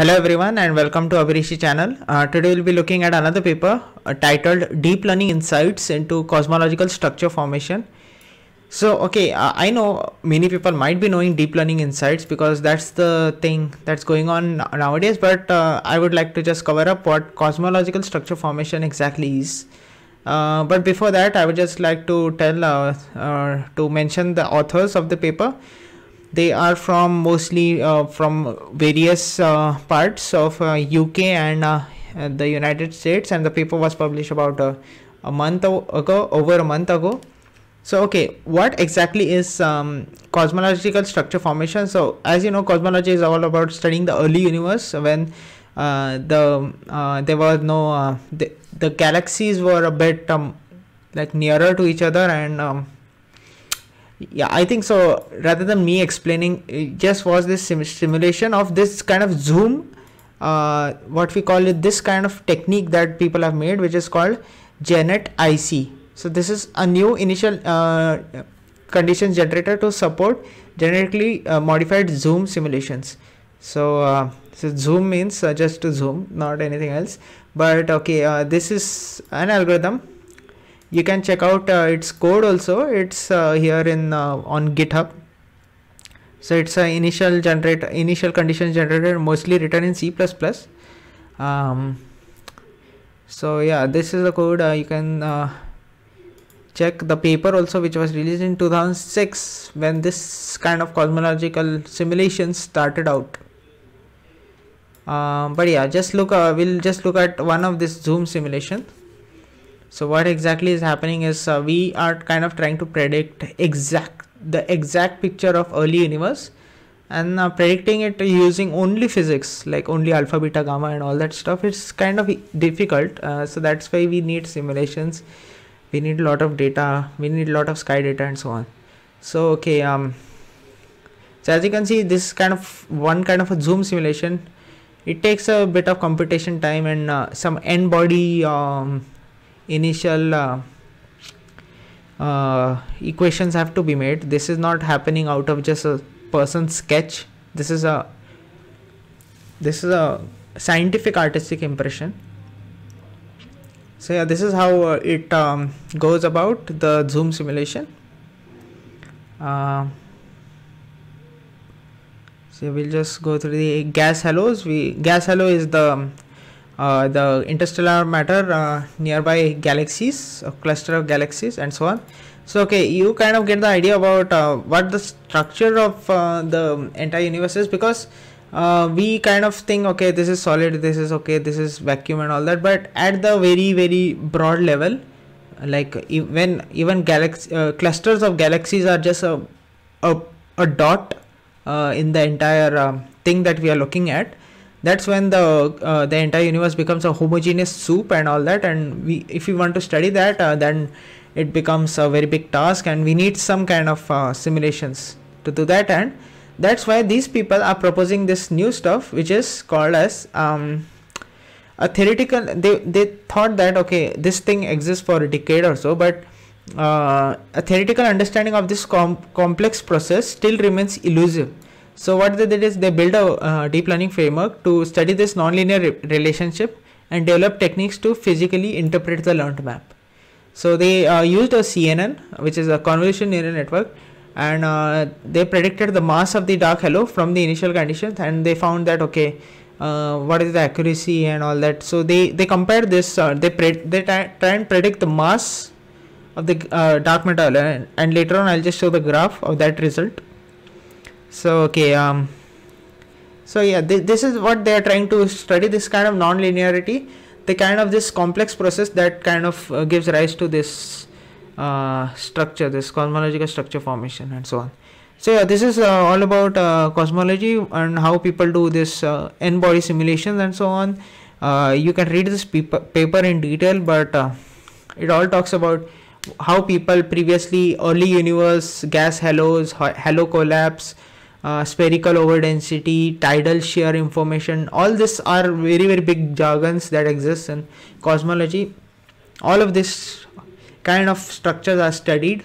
Hello everyone and welcome to Abhirishi channel. Uh, today we'll be looking at another paper uh, titled Deep Learning Insights into Cosmological Structure Formation. So okay, uh, I know many people might be knowing deep learning insights because that's the thing that's going on nowadays but uh, I would like to just cover up what cosmological structure formation exactly is. Uh, but before that I would just like to tell uh, to mention the authors of the paper they are from mostly uh, from various uh, parts of uh, UK uh, and the United States and the paper was published about uh, a month ago over a month ago so okay what exactly is um, cosmological structure formation so as you know cosmology is all about studying the early universe when uh, the there was no the, the galaxies were a bit um, like nearer to each other and um, yeah i think so rather than me explaining just was this sim- simulation of this kind of zoom uh, what we call it this kind of technique that people have made which is called genet ic so this is a new initial uh, conditions generator to support genetically uh, modified zoom simulations so uh, so zoom means uh, just to zoom not anything else but okay uh, this is an algorithm you can check out uh, its code also it's uh, here in uh, on github so it's an initial generate initial condition generator mostly written in c++ um, so yeah this is the code uh, you can uh, check the paper also which was released in 2006 when this kind of cosmological simulation started out um, but yeah just look uh, we'll just look at one of this zoom simulation so what exactly is happening is uh, we are kind of trying to predict exact the exact picture of early universe and uh, predicting it using only physics like only alpha beta gamma and all that stuff it's kind of difficult uh, so that's why we need simulations we need a lot of data we need a lot of sky data and so on so okay um so as you can see this kind of one kind of a zoom simulation it takes a bit of computation time and uh, some n body um, initial uh, uh, equations have to be made this is not happening out of just a person's sketch this is a this is a scientific artistic impression so yeah this is how uh, it um, goes about the zoom simulation uh, so we'll just go through the gas halos we gas halo is the uh, the interstellar matter uh, nearby galaxies cluster of galaxies and so on so okay you kind of get the idea about uh, what the structure of uh, the entire universe is because uh, we kind of think okay this is solid this is okay this is vacuum and all that but at the very very broad level like when even galaxy uh, clusters of galaxies are just a a, a dot in the entire um, thing that we are looking at that's when the uh, the entire universe becomes a homogeneous soup and all that and we if we want to study that uh, then it becomes a very big task and we need some kind of uh, simulations to do that and that's why these people are proposing this new stuff which is called as um, a theoretical they, they thought that okay this thing exists for a decade or so but uh, a theoretical understanding of this com- complex process still remains elusive so what they did is they built a uh, deep learning framework to study this nonlinear re relationship and develop techniques to physically interpret the learned map. So they uh, used a CNN, which is a convolution neural network, and uh, they predicted the mass of the dark halo from the initial conditions, and they found that okay, uh, what is the accuracy and all that. So they they compared this, uh, they they try and predict the mass of the uh, dark matter, and, and later on I'll just show the graph of that result so okay um so yeah th this is what they are trying to study this kind of non-linearity the kind of this complex process that kind of uh, gives rise to this uh, structure this cosmological structure formation and so on so yeah this is uh, all about uh, cosmology and how people do this uh, n body simulations and so on uh, you can read this paper in detail but it all talks about how people previously early universe gas halos halo collapse uh, spherical overdensity, tidal shear information. All this are very very big jargons that exist in cosmology. All of this kind of structures are studied,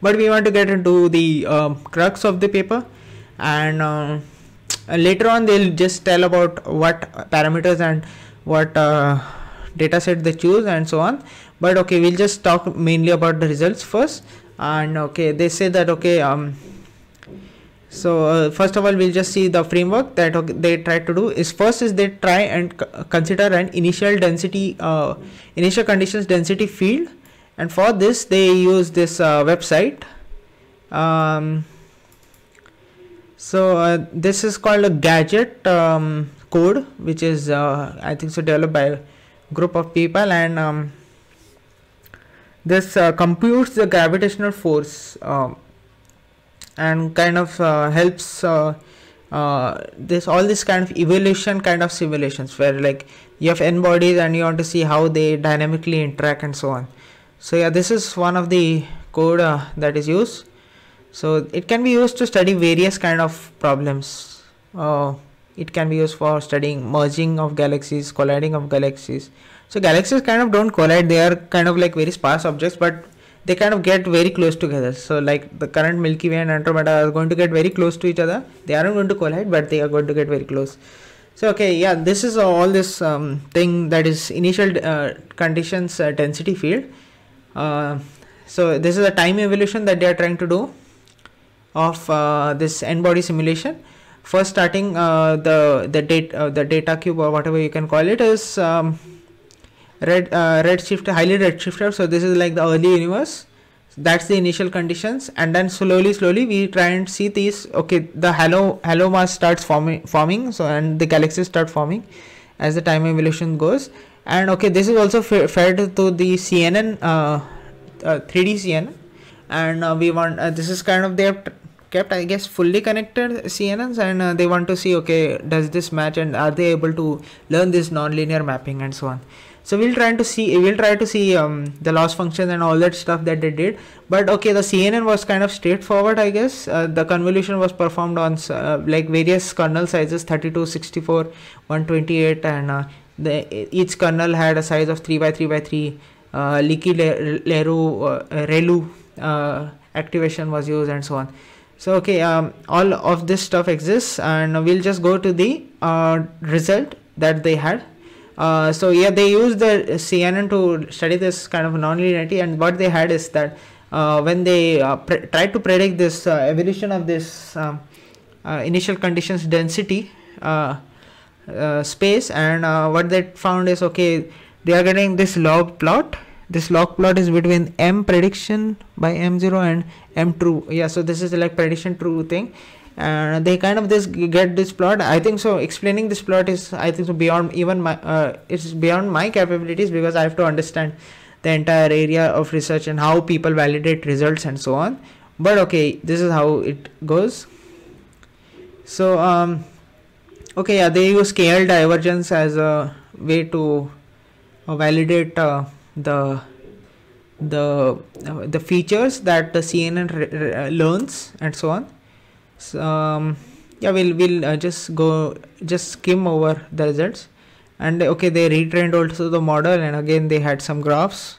but we want to get into the uh, crux of the paper, and uh, later on they'll just tell about what parameters and what uh, data set they choose and so on. But okay, we'll just talk mainly about the results first. And okay, they say that okay. Um, so uh, first of all we'll just see the framework that okay, they try to do is first is they try and consider an initial density uh, initial conditions density field and for this they use this uh, website um, so uh, this is called a gadget um, code which is uh, I think so developed by a group of people and um, this uh, computes the gravitational force um, and kind of uh, helps uh, uh, this all this kind of evolution kind of simulations where like you have n bodies and you want to see how they dynamically interact and so on so yeah this is one of the code that is used so it can be used to study various kind of problems uh, it can be used for studying merging of galaxies colliding of galaxies so galaxies kind of don't collide they are kind of like very sparse objects but they kind of get very close together so like the current milky way and andromeda are going to get very close to each other they aren't going to collide but they are going to get very close so okay yeah this is all this um, thing that is initial uh, conditions uh, density field uh, so this is a time evolution that they are trying to do of uh, this n body simulation first starting uh, the the date uh, the data cube or whatever you can call it is um, red uh, redshift highly redshifted so this is like the early universe so that's the initial conditions and then slowly slowly we try and see these okay the halo halo mass starts forming forming so and the galaxies start forming as the time evolution goes and okay this is also fed to the cnn uh, uh, 3d cnn and uh, we want uh, this is kind of their kept i guess fully connected cnns and uh, they want to see okay does this match and are they able to learn this nonlinear mapping and so on so we'll try to see we'll try to see um, the loss function and all that stuff that they did but okay the cnn was kind of straightforward i guess uh, the convolution was performed on uh, like various kernel sizes 32 64 128 and uh, the, each kernel had a size of 3 by 3 by 3 uh, leaky leru uh, relu uh, activation was used and so on so okay um, all of this stuff exists and we'll just go to the uh, result that they had uh, so yeah, they used the CNN to study this kind of nonlinearity, and what they had is that uh, when they uh, tried to predict this uh, evolution of this um, uh, initial conditions density space, and what they found is okay, they are getting this log plot. This log plot is between m prediction by m0 and m true. Yeah, so this is like prediction true thing, and uh, they kind of this get this plot i think so explaining this plot is i think so beyond even my uh, it's beyond my capabilities because i have to understand the entire area of research and how people validate results and so on but okay this is how it goes so um okay yeah they use KL divergence as a way to uh, validate uh, the the uh, the features that the CNN uh, learns and so on so, um, yeah we'll we'll uh, just go just skim over the results and okay they retrained also the model and again they had some graphs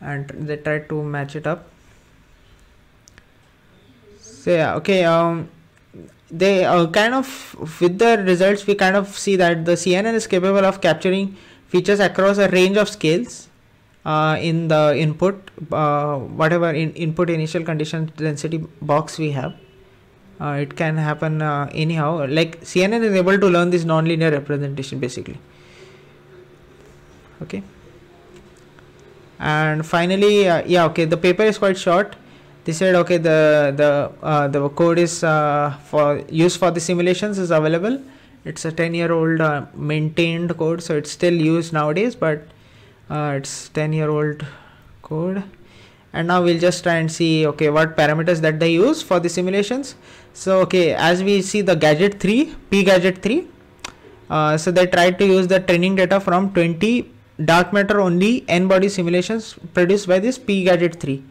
and they tried to match it up so yeah okay um they uh, kind of with the results we kind of see that the cnn is capable of capturing features across a range of scales uh, in the input uh, whatever in input initial condition density box we have uh, it can happen uh, anyhow like CNN is able to learn this nonlinear representation basically okay and finally uh, yeah okay the paper is quite short they said okay the the uh, the code is uh, for use for the simulations is available it's a 10 year old uh, maintained code so it's still used nowadays but it's 10 year old code and now we'll just try and see okay what parameters that they use for the simulations so okay as we see the gadget 3 p gadget 3 uh, so they tried to use the training data from 20 dark matter only n body simulations produced by this p gadget 3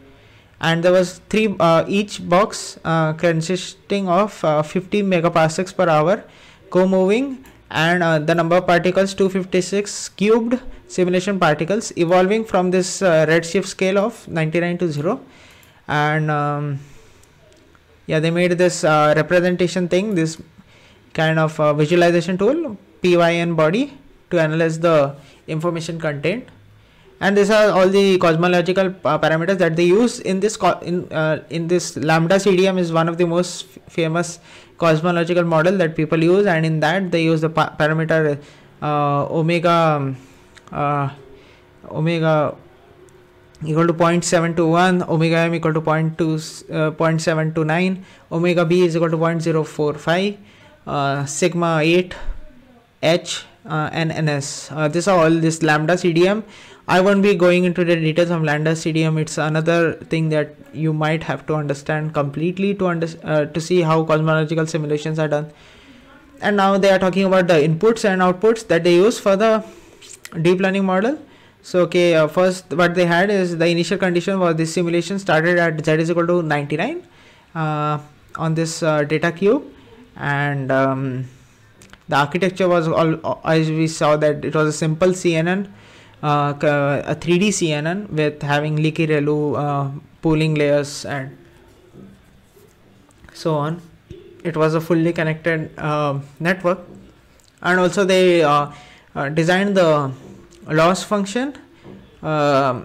and there was three uh, each box uh, consisting of uh, 50 megaparsecs per hour co-moving and uh, the number of particles 256 cubed simulation particles evolving from this uh, redshift scale of 99 to 0 and um, yeah they made this uh, representation thing this kind of uh, visualization tool pyn body to analyze the information contained and these are all the cosmological uh, parameters that they use in this in uh, in this lambda cdm is one of the most famous cosmological model that people use and in that they use the pa parameter uh, omega uh, omega equal to 0.721 omega m equal to 0.2 uh, 0.729 omega b is equal to 0.045 uh, sigma 8 h uh, and ns this are all this lambda cdm I won't be going into the details of Lambda CDM. It's another thing that you might have to understand completely to under, uh, to see how cosmological simulations are done. And now they are talking about the inputs and outputs that they use for the deep learning model. So okay, uh, first what they had is the initial condition was this simulation started at z is equal to 99 uh, on this uh, data cube, and um, the architecture was all uh, as we saw that it was a simple CNN uh, uh, a 3D CNN with having leaky ReLU uh, pooling layers and so on. It was a fully connected network and also they designed the loss function uh,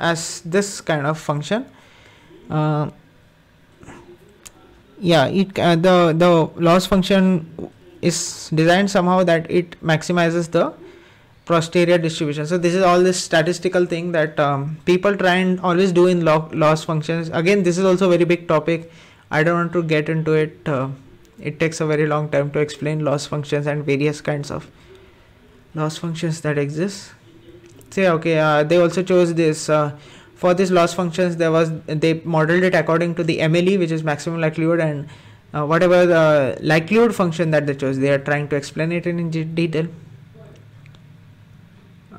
as this kind of function uh, yeah it uh, the the loss function is designed somehow that it maximizes the posterior distribution so this is all this statistical thing that um, people try and always do in log loss functions again this is also a very big topic i don't want to get into it uh, it takes a very long time to explain loss functions and various kinds of loss functions that exist say so, okay uh, they also chose this uh, for this loss functions there was they modeled it according to the mle which is maximum likelihood and uh, whatever the likelihood function that they chose they are trying to explain it in detail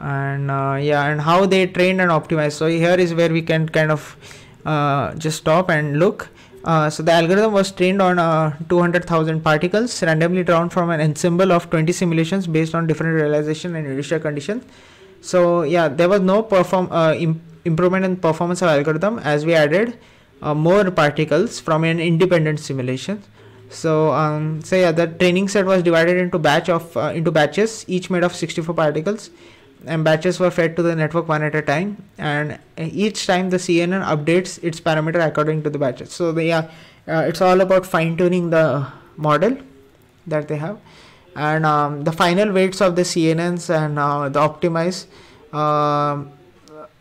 and uh, yeah and how they trained and optimized so here is where we can kind of uh, just stop and look uh, so the algorithm was trained on uh, 200,000 particles randomly drawn from an ensemble of 20 simulations based on different realization and initial conditions so yeah there was no perform uh, improvement in performance of algorithm as we added uh, more particles from an independent simulation so um, so yeah the training set was divided into batch of into batches each made of 64 particles and batches were fed to the network one at a time and each time the CNN updates its parameter according to the batches. So they are, uh, it's all about fine tuning the model that they have and um, the final weights of the CNNs and uh, the optimize uh,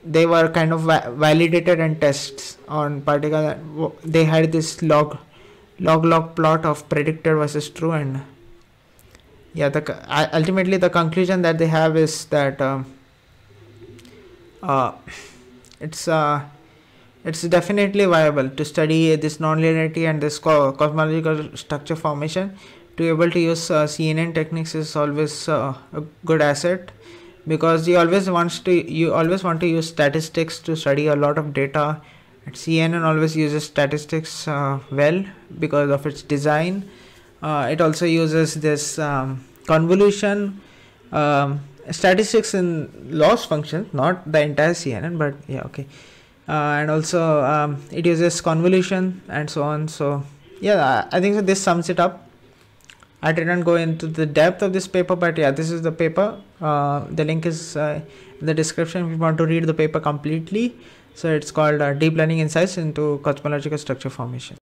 they were kind of va validated and tests on particular they had this log log log plot of predicted versus true and yeah the ultimately the conclusion that they have is that um, uh, it's uh, it's definitely viable to study this nonlinearity and this co cosmological structure formation to be able to use uh, CNN techniques is always uh, a good asset because you always wants to you always want to use statistics to study a lot of data and CNN always uses statistics uh, well because of its design uh, it also uses this um, convolution um, statistics in loss function not the entire cnn but yeah okay uh, and also um, it uses convolution and so on so yeah i think so this sums it up i didn't go into the depth of this paper but yeah this is the paper uh, the link is uh, in the description if you want to read the paper completely so it's called uh, deep learning insights into cosmological structure formation